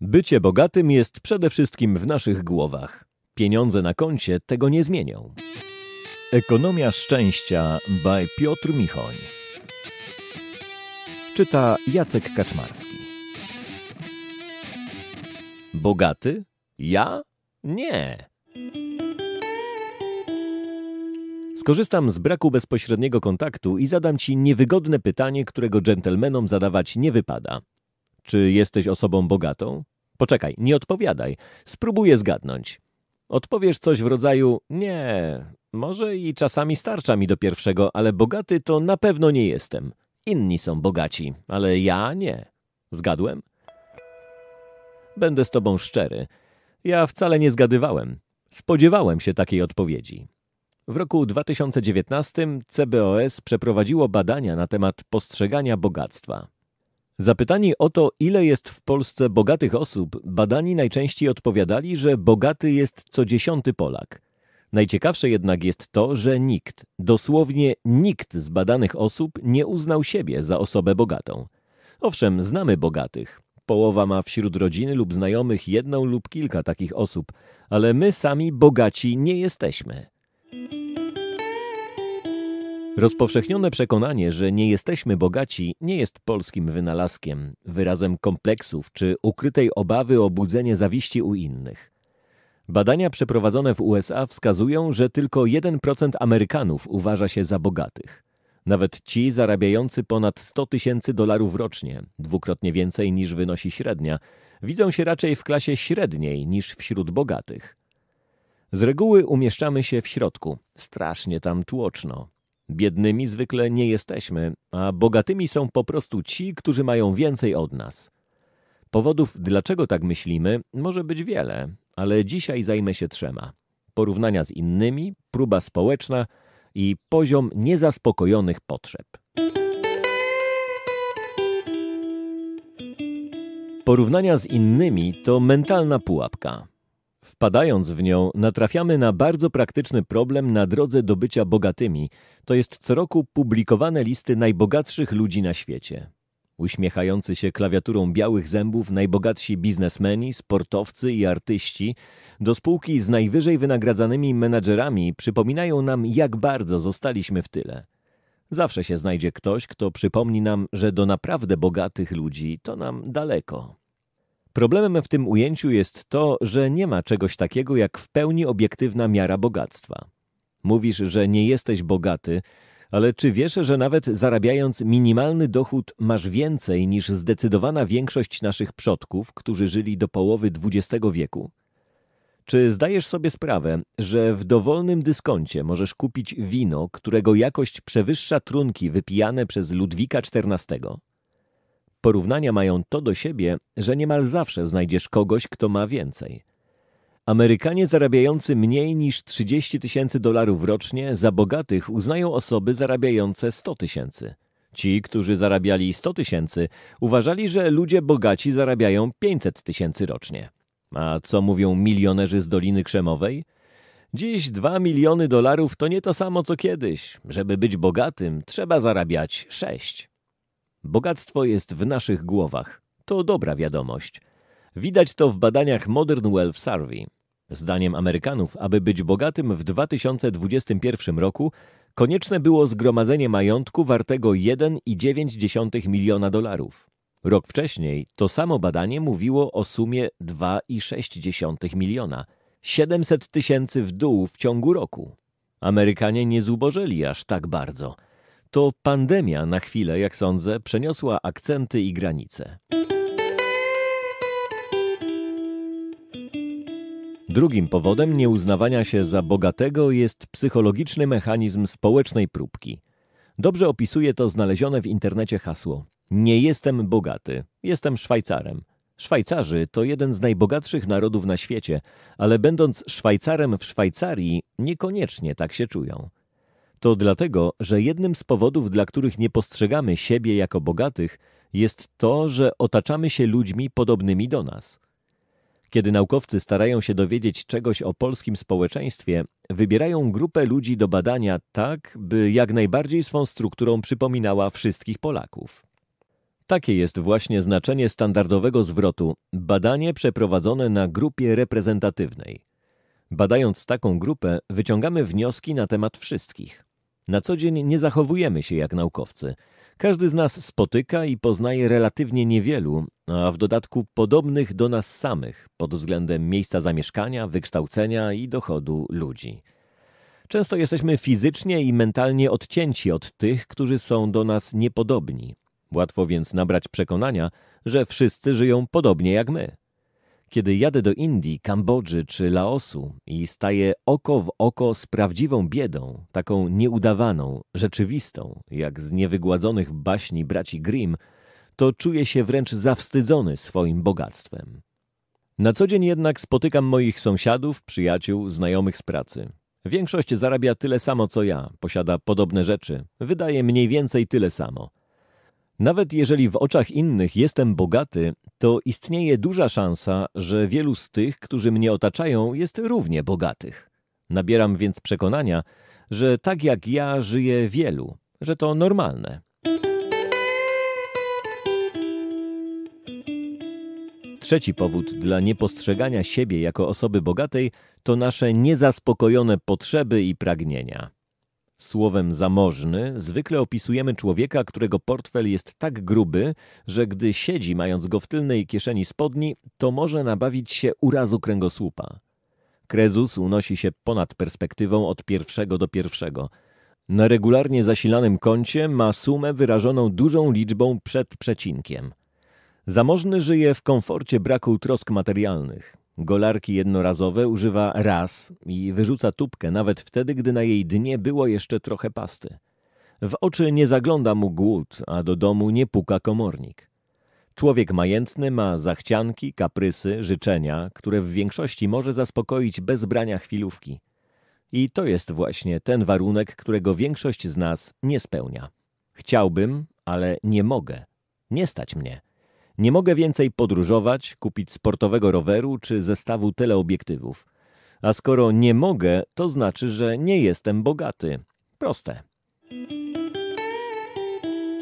Bycie bogatym jest przede wszystkim w naszych głowach. Pieniądze na koncie tego nie zmienią. Ekonomia szczęścia by Piotr Michoń. Czyta Jacek Kaczmarski. Bogaty? Ja? Nie. Skorzystam z braku bezpośredniego kontaktu i zadam ci niewygodne pytanie, którego dżentelmenom zadawać nie wypada. Czy jesteś osobą bogatą? Poczekaj, nie odpowiadaj. Spróbuję zgadnąć. Odpowiesz coś w rodzaju: Nie, może i czasami starcza mi do pierwszego, ale bogaty to na pewno nie jestem. Inni są bogaci, ale ja nie. Zgadłem? Będę z tobą szczery. Ja wcale nie zgadywałem. Spodziewałem się takiej odpowiedzi. W roku 2019 CBOS przeprowadziło badania na temat postrzegania bogactwa. Zapytani o to, ile jest w Polsce bogatych osób, badani najczęściej odpowiadali, że bogaty jest co dziesiąty Polak. Najciekawsze jednak jest to, że nikt, dosłownie nikt z badanych osób nie uznał siebie za osobę bogatą. Owszem, znamy bogatych. Połowa ma wśród rodziny lub znajomych jedną lub kilka takich osób, ale my sami bogaci nie jesteśmy. Rozpowszechnione przekonanie, że nie jesteśmy bogaci, nie jest polskim wynalazkiem, wyrazem kompleksów czy ukrytej obawy o budzenie zawiści u innych. Badania przeprowadzone w USA wskazują, że tylko 1% Amerykanów uważa się za bogatych. Nawet ci zarabiający ponad 100 tysięcy dolarów rocznie, dwukrotnie więcej niż wynosi średnia, widzą się raczej w klasie średniej niż wśród bogatych. Z reguły umieszczamy się w środku, strasznie tam tłoczno, Biednymi zwykle nie jesteśmy, a bogatymi są po prostu ci, którzy mają więcej od nas. Powodów, dlaczego tak myślimy, może być wiele, ale dzisiaj zajmę się trzema. Porównania z innymi, próba społeczna i poziom niezaspokojonych potrzeb. Porównania z innymi to mentalna pułapka. Wpadając w nią, natrafiamy na bardzo praktyczny problem na drodze do bycia bogatymi. To jest co roku publikowane listy najbogatszych ludzi na świecie. Uśmiechający się klawiaturą białych zębów najbogatsi biznesmeni, sportowcy i artyści do spółki z najwyżej wynagradzanymi menadżerami przypominają nam, jak bardzo zostaliśmy w tyle. Zawsze się znajdzie ktoś, kto przypomni nam, że do naprawdę bogatych ludzi to nam daleko. Problemem w tym ujęciu jest to, że nie ma czegoś takiego jak w pełni obiektywna miara bogactwa. Mówisz, że nie jesteś bogaty, ale czy wiesz, że nawet zarabiając minimalny dochód masz więcej niż zdecydowana większość naszych przodków, którzy żyli do połowy XX wieku? Czy zdajesz sobie sprawę, że w dowolnym dyskoncie możesz kupić wino, którego jakość przewyższa trunki wypijane przez Ludwika XIV? Porównania mają to do siebie, że niemal zawsze znajdziesz kogoś, kto ma więcej. Amerykanie zarabiający mniej niż 30 tysięcy dolarów rocznie za bogatych uznają osoby zarabiające 100 tysięcy. Ci, którzy zarabiali 100 tysięcy, uważali, że ludzie bogaci zarabiają 500 tysięcy rocznie. A co mówią milionerzy z Doliny Krzemowej? Dziś 2 miliony dolarów to nie to samo co kiedyś. Żeby być bogatym, trzeba zarabiać 6. Bogactwo jest w naszych głowach. To dobra wiadomość. Widać to w badaniach Modern Wealth Survey. Zdaniem Amerykanów, aby być bogatym w 2021 roku, konieczne było zgromadzenie majątku wartego 1,9 miliona dolarów. Rok wcześniej to samo badanie mówiło o sumie 2,6 miliona, 700 tysięcy w dół w ciągu roku. Amerykanie nie zubożeli aż tak bardzo – to pandemia na chwilę, jak sądzę, przeniosła akcenty i granice. Drugim powodem nieuznawania się za bogatego jest psychologiczny mechanizm społecznej próbki. Dobrze opisuje to znalezione w internecie hasło: Nie jestem bogaty, jestem Szwajcarem. Szwajcarzy to jeden z najbogatszych narodów na świecie, ale będąc Szwajcarem w Szwajcarii, niekoniecznie tak się czują. To dlatego, że jednym z powodów, dla których nie postrzegamy siebie jako bogatych, jest to, że otaczamy się ludźmi podobnymi do nas. Kiedy naukowcy starają się dowiedzieć czegoś o polskim społeczeństwie, wybierają grupę ludzi do badania tak, by jak najbardziej swą strukturą przypominała wszystkich Polaków. Takie jest właśnie znaczenie standardowego zwrotu badanie przeprowadzone na grupie reprezentatywnej. Badając taką grupę, wyciągamy wnioski na temat wszystkich. Na co dzień nie zachowujemy się jak naukowcy. Każdy z nas spotyka i poznaje relatywnie niewielu, a w dodatku podobnych do nas samych pod względem miejsca zamieszkania, wykształcenia i dochodu ludzi. Często jesteśmy fizycznie i mentalnie odcięci od tych, którzy są do nas niepodobni. Łatwo więc nabrać przekonania, że wszyscy żyją podobnie jak my. Kiedy jadę do Indii, Kambodży czy Laosu i staję oko w oko z prawdziwą biedą, taką nieudawaną, rzeczywistą, jak z niewygładzonych baśni braci Grimm, to czuję się wręcz zawstydzony swoim bogactwem. Na co dzień jednak spotykam moich sąsiadów, przyjaciół, znajomych z pracy. Większość zarabia tyle samo co ja, posiada podobne rzeczy, wydaje mniej więcej tyle samo. Nawet jeżeli w oczach innych jestem bogaty, to istnieje duża szansa, że wielu z tych, którzy mnie otaczają, jest równie bogatych. Nabieram więc przekonania, że tak jak ja żyje wielu, że to normalne. Trzeci powód dla niepostrzegania siebie jako osoby bogatej to nasze niezaspokojone potrzeby i pragnienia. Słowem zamożny zwykle opisujemy człowieka, którego portfel jest tak gruby, że gdy siedzi mając go w tylnej kieszeni spodni, to może nabawić się urazu kręgosłupa. Krezus unosi się ponad perspektywą od pierwszego do pierwszego. Na regularnie zasilanym koncie ma sumę wyrażoną dużą liczbą przed przecinkiem. Zamożny żyje w komforcie braku trosk materialnych. Golarki jednorazowe używa raz i wyrzuca tubkę nawet wtedy, gdy na jej dnie było jeszcze trochę pasty. W oczy nie zagląda mu głód, a do domu nie puka komornik. Człowiek majętny ma zachcianki, kaprysy, życzenia, które w większości może zaspokoić bez brania chwilówki. I to jest właśnie ten warunek, którego większość z nas nie spełnia. Chciałbym, ale nie mogę. Nie stać mnie. Nie mogę więcej podróżować, kupić sportowego roweru czy zestawu teleobiektywów. A skoro nie mogę, to znaczy, że nie jestem bogaty. Proste.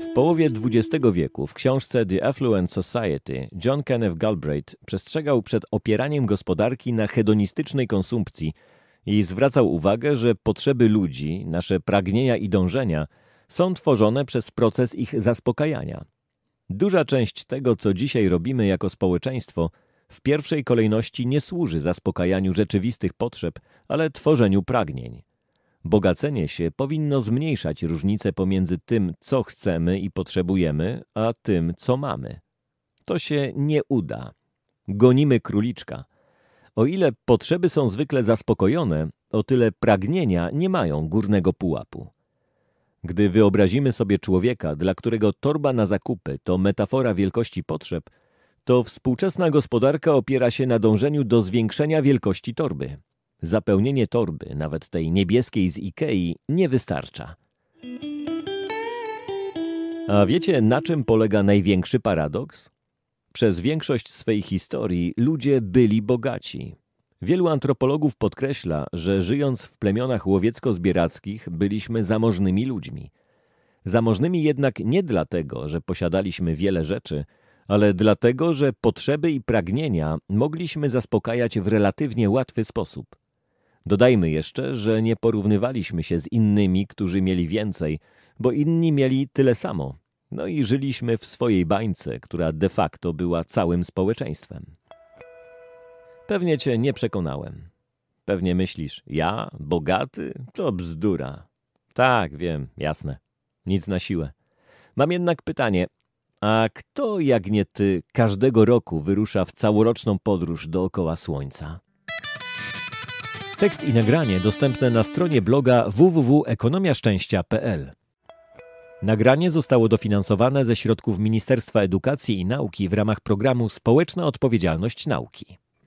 W połowie XX wieku w książce The Affluent Society John Kenneth Galbraith przestrzegał przed opieraniem gospodarki na hedonistycznej konsumpcji i zwracał uwagę, że potrzeby ludzi, nasze pragnienia i dążenia są tworzone przez proces ich zaspokajania. Duża część tego, co dzisiaj robimy jako społeczeństwo, w pierwszej kolejności nie służy zaspokajaniu rzeczywistych potrzeb, ale tworzeniu pragnień. Bogacenie się powinno zmniejszać różnice pomiędzy tym, co chcemy i potrzebujemy, a tym, co mamy. To się nie uda. Gonimy króliczka. O ile potrzeby są zwykle zaspokojone, o tyle pragnienia nie mają górnego pułapu. Gdy wyobrazimy sobie człowieka, dla którego torba na zakupy to metafora wielkości potrzeb, to współczesna gospodarka opiera się na dążeniu do zwiększenia wielkości torby. Zapełnienie torby, nawet tej niebieskiej z Ikei, nie wystarcza. A wiecie, na czym polega największy paradoks? Przez większość swej historii ludzie byli bogaci. Wielu antropologów podkreśla, że żyjąc w plemionach łowiecko-zbierackich byliśmy zamożnymi ludźmi. Zamożnymi jednak nie dlatego, że posiadaliśmy wiele rzeczy, ale dlatego, że potrzeby i pragnienia mogliśmy zaspokajać w relatywnie łatwy sposób. Dodajmy jeszcze, że nie porównywaliśmy się z innymi, którzy mieli więcej, bo inni mieli tyle samo. No i żyliśmy w swojej bańce, która de facto była całym społeczeństwem. Pewnie cię nie przekonałem. Pewnie myślisz, ja, bogaty, to bzdura. Tak, wiem, jasne. Nic na siłę. Mam jednak pytanie, a kto jak nie ty każdego roku wyrusza w całoroczną podróż dookoła Słońca? Tekst i nagranie dostępne na stronie bloga www.ekonomiaszczęścia.pl. Nagranie zostało dofinansowane ze środków Ministerstwa Edukacji i Nauki w ramach programu Społeczna Odpowiedzialność Nauki.